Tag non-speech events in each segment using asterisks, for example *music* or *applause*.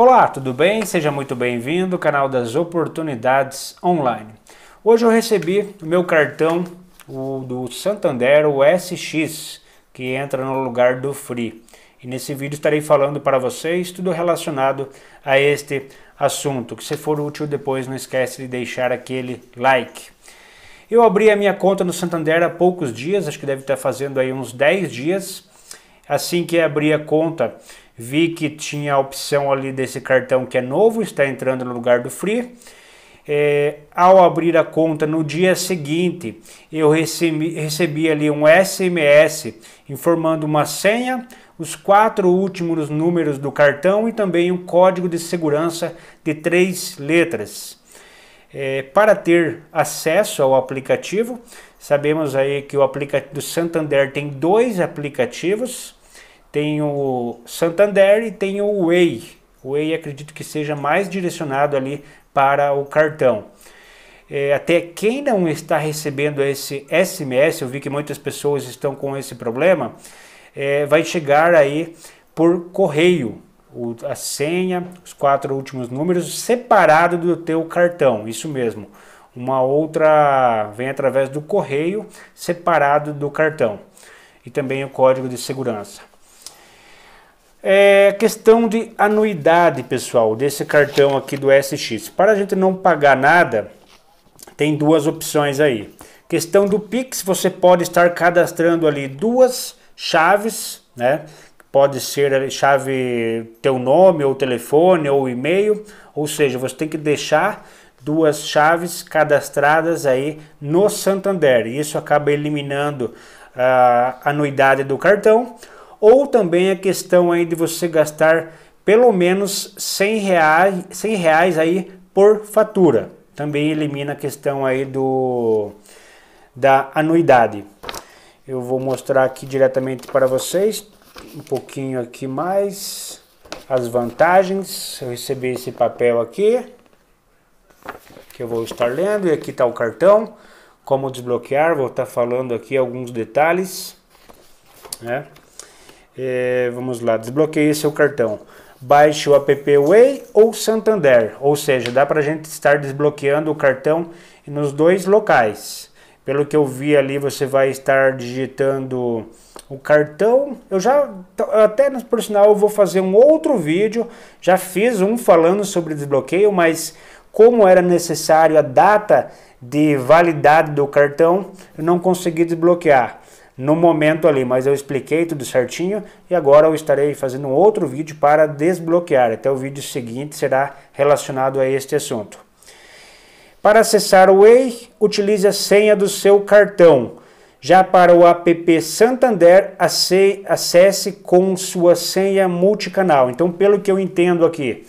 Olá, tudo bem? Seja muito bem-vindo ao canal das Oportunidades Online. Hoje eu recebi o meu cartão o do Santander, o SX, que entra no lugar do Free. E nesse vídeo estarei falando para vocês tudo relacionado a este assunto, que se for útil depois não esquece de deixar aquele like. Eu abri a minha conta no Santander há poucos dias, acho que deve estar fazendo aí uns 10 dias. Assim que abri a conta, Vi que tinha a opção ali desse cartão que é novo, está entrando no lugar do Free. É, ao abrir a conta no dia seguinte, eu recebi, recebi ali um SMS informando uma senha, os quatro últimos números do cartão e também um código de segurança de três letras. É, para ter acesso ao aplicativo, sabemos aí que o aplicativo do Santander tem dois aplicativos tem o Santander e tem o Way. O Way acredito que seja mais direcionado ali para o cartão. É, até quem não está recebendo esse SMS, eu vi que muitas pessoas estão com esse problema, é, vai chegar aí por correio o, a senha, os quatro últimos números separado do teu cartão, isso mesmo. Uma outra vem através do correio separado do cartão e também o código de segurança. É questão de anuidade, pessoal, desse cartão aqui do SX. Para a gente não pagar nada, tem duas opções aí. Questão do Pix, você pode estar cadastrando ali duas chaves, né? Pode ser a chave teu nome, ou telefone, ou e-mail. Ou seja, você tem que deixar duas chaves cadastradas aí no Santander. Isso acaba eliminando a anuidade do cartão ou também a questão aí de você gastar pelo menos 100 reais, 100 reais aí por fatura. Também elimina a questão aí do da anuidade. Eu vou mostrar aqui diretamente para vocês um pouquinho aqui mais as vantagens. Eu recebi esse papel aqui que eu vou estar lendo e aqui está o cartão. Como desbloquear, vou estar tá falando aqui alguns detalhes, né? É, vamos lá, desbloqueie seu cartão. Baixe o app Way ou Santander, ou seja, dá para a gente estar desbloqueando o cartão nos dois locais. Pelo que eu vi ali, você vai estar digitando o cartão. Eu já, até por sinal, eu vou fazer um outro vídeo. Já fiz um falando sobre desbloqueio, mas como era necessário a data de validade do cartão, eu não consegui desbloquear no momento ali, mas eu expliquei tudo certinho e agora eu estarei fazendo um outro vídeo para desbloquear. Até o vídeo seguinte será relacionado a este assunto. Para acessar o Way, utilize a senha do seu cartão. Já para o app Santander, acesse com sua senha multicanal. Então, pelo que eu entendo aqui,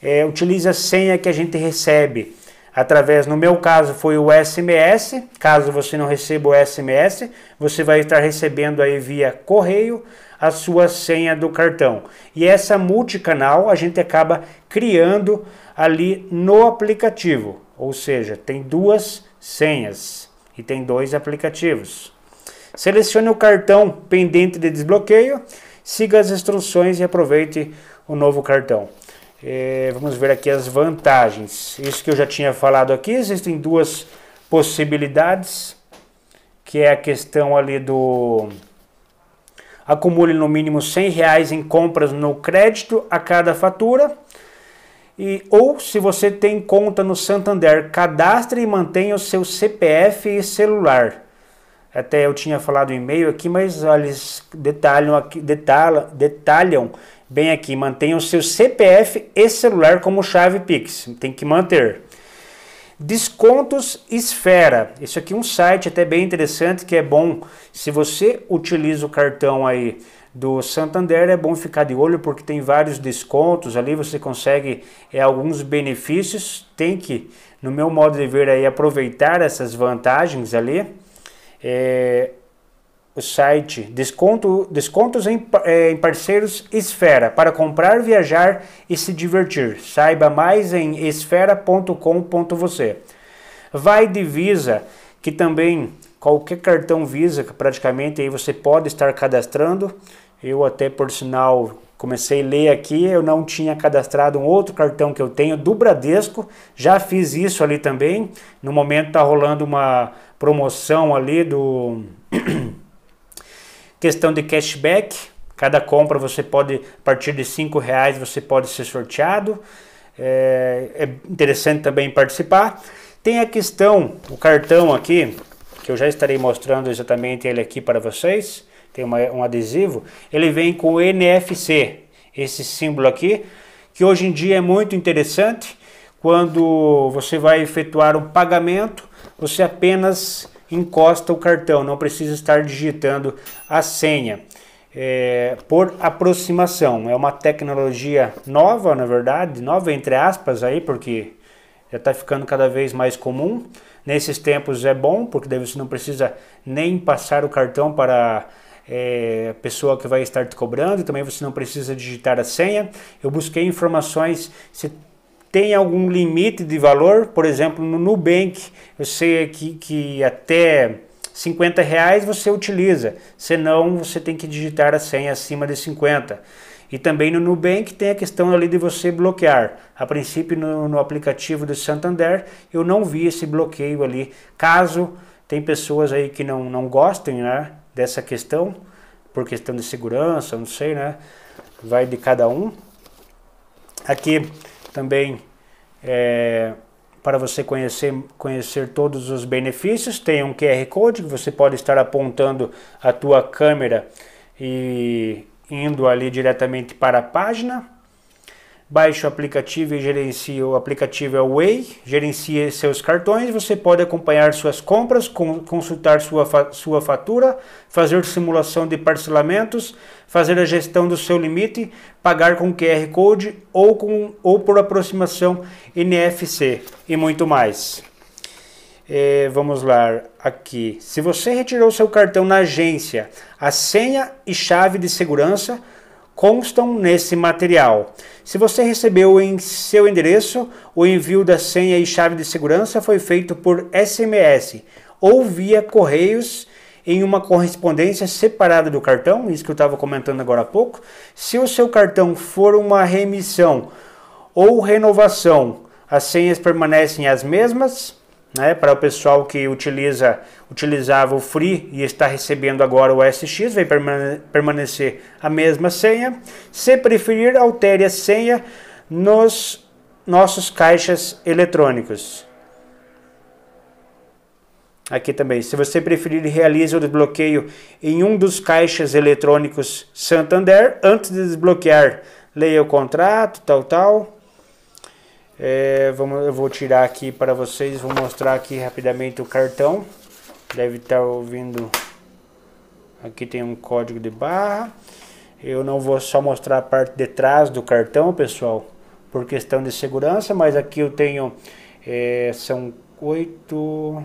é, utilize a senha que a gente recebe através, no meu caso, foi o SMS. Caso você não receba o SMS, você vai estar recebendo aí via correio a sua senha do cartão. E essa multicanal a gente acaba criando ali no aplicativo, ou seja, tem duas senhas e tem dois aplicativos. Selecione o cartão pendente de desbloqueio, siga as instruções e aproveite o novo cartão. É, vamos ver aqui as vantagens. Isso que eu já tinha falado aqui, existem duas possibilidades, que é a questão ali do acumule no mínimo 100 reais em compras no crédito a cada fatura. E, ou se você tem conta no Santander, cadastre e mantenha o seu CPF e celular. Até eu tinha falado e-mail aqui, mas eles detalham aqui, detalham, detalham Bem aqui, mantenha o seu CPF e celular como chave Pix. Tem que manter. Descontos Esfera. Isso aqui é um site até bem interessante que é bom. Se você utiliza o cartão aí do Santander, é bom ficar de olho porque tem vários descontos ali, você consegue é, alguns benefícios. Tem que, no meu modo de ver, aí, aproveitar essas vantagens ali. É, o site desconto, descontos em, é, em, parceiros Esfera para comprar, viajar e se divertir. Saiba mais em esfera.com.você. Vai de Visa, que também qualquer cartão Visa, praticamente aí você pode estar cadastrando. Eu até por sinal comecei a ler aqui, eu não tinha cadastrado um outro cartão que eu tenho do Bradesco, já fiz isso ali também. No momento tá rolando uma promoção ali do *clears throat* Questão de cashback, cada compra você pode, a partir de cinco reais você pode ser sorteado. É, é interessante também participar. Tem a questão, o cartão aqui, que eu já estarei mostrando exatamente ele aqui para vocês. Tem uma, um adesivo, ele vem com NFC, esse símbolo aqui, que hoje em dia é muito interessante. Quando você vai efetuar um pagamento, você apenas encosta o cartão, não precisa estar digitando a senha. É, por aproximação, é uma tecnologia nova, na é verdade, nova entre aspas aí, porque já está ficando cada vez mais comum. Nesses tempos é bom, porque daí você não precisa nem passar o cartão para é, a pessoa que vai estar te cobrando, também você não precisa digitar a senha. Eu busquei informações se tem algum limite de valor, por exemplo, no Nubank, eu sei que, que até 50 reais você utiliza, senão você tem que digitar a senha acima de 50. E também no Nubank tem a questão ali de você bloquear. A princípio no, no aplicativo do Santander eu não vi esse bloqueio ali. Caso tem pessoas aí que não, não gostem né, dessa questão, por questão de segurança, não sei, né? Vai de cada um. Aqui também é, para você conhecer, conhecer todos os benefícios. Tem um QR Code que você pode estar apontando a tua câmera e indo ali diretamente para a página baixe o aplicativo e gerencie o aplicativo Away é gerencie seus cartões, você pode acompanhar suas compras, consultar sua, sua fatura, fazer simulação de parcelamentos, fazer a gestão do seu limite, pagar com QR Code ou, com, ou por aproximação NFC e muito mais. É, vamos lá, aqui. Se você retirou seu cartão na agência, a senha e chave de segurança constam nesse material. Se você recebeu em seu endereço, o envio da senha e chave de segurança foi feito por SMS ou via correios em uma correspondência separada do cartão, isso que eu estava comentando agora há pouco. Se o seu cartão for uma remissão ou renovação, as senhas permanecem as mesmas né, para o pessoal que utiliza, utilizava o Free e está recebendo agora o SX, vai permanecer a mesma senha. Se preferir, altere a senha nos nossos caixas eletrônicos. Aqui também, se você preferir, realize o desbloqueio em um dos caixas eletrônicos Santander antes de desbloquear. Leia o contrato, tal, tal. É, vamos, eu vou tirar aqui para vocês, vou mostrar aqui rapidamente o cartão. Deve estar tá ouvindo. Aqui tem um código de barra. Eu não vou só mostrar a parte de trás do cartão, pessoal, por questão de segurança, mas aqui eu tenho é, são oito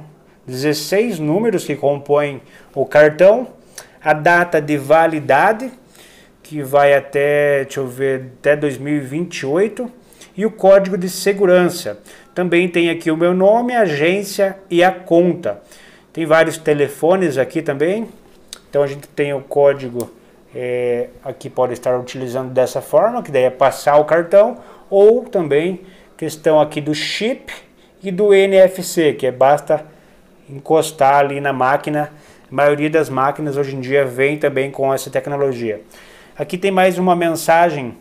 16 números que compõem o cartão, a data de validade que vai até, deixa eu ver, até 2028 e o código de segurança. Também tem aqui o meu nome, a agência e a conta. Tem vários telefones aqui também. Então a gente tem o código é, aqui pode estar utilizando dessa forma, que daí é passar o cartão, ou também questão aqui do chip e do NFC, que é basta encostar ali na máquina. A maioria das máquinas hoje em dia vem também com essa tecnologia. Aqui tem mais uma mensagem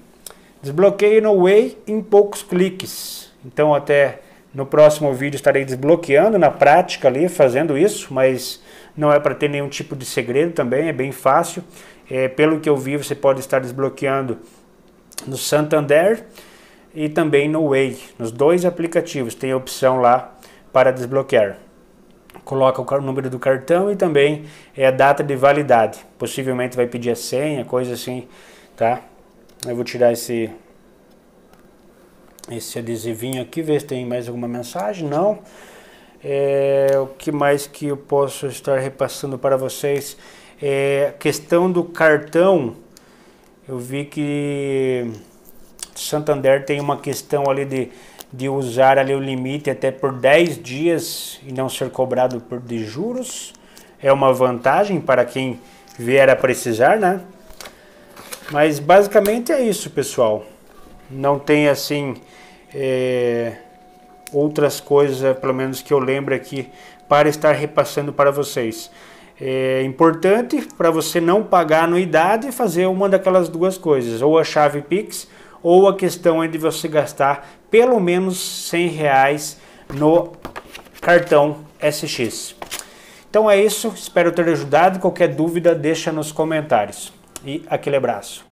Desbloqueio no Way em poucos cliques. Então até no próximo vídeo estarei desbloqueando na prática ali, fazendo isso, mas não é para ter nenhum tipo de segredo também, é bem fácil. É, pelo que eu vi, você pode estar desbloqueando no Santander e também no Way. Nos dois aplicativos tem a opção lá para desbloquear. Coloca o número do cartão e também é a data de validade. Possivelmente vai pedir a senha, coisa assim, tá? Eu vou tirar esse, esse adesivinho aqui, ver se tem mais alguma mensagem. Não. É, o que mais que eu posso estar repassando para vocês? É, questão do cartão. Eu vi que Santander tem uma questão ali de, de usar ali o limite até por 10 dias e não ser cobrado por de juros. É uma vantagem para quem vier a precisar, né? Mas basicamente é isso, pessoal. Não tem assim é, outras coisas, pelo menos que eu lembro aqui, para estar repassando para vocês. É importante para você não pagar anuidade fazer uma daquelas duas coisas, ou a chave Pix, ou a questão é de você gastar pelo menos 100 reais no cartão SX. Então é isso, espero ter ajudado. Qualquer dúvida, deixa nos comentários e aquele abraço.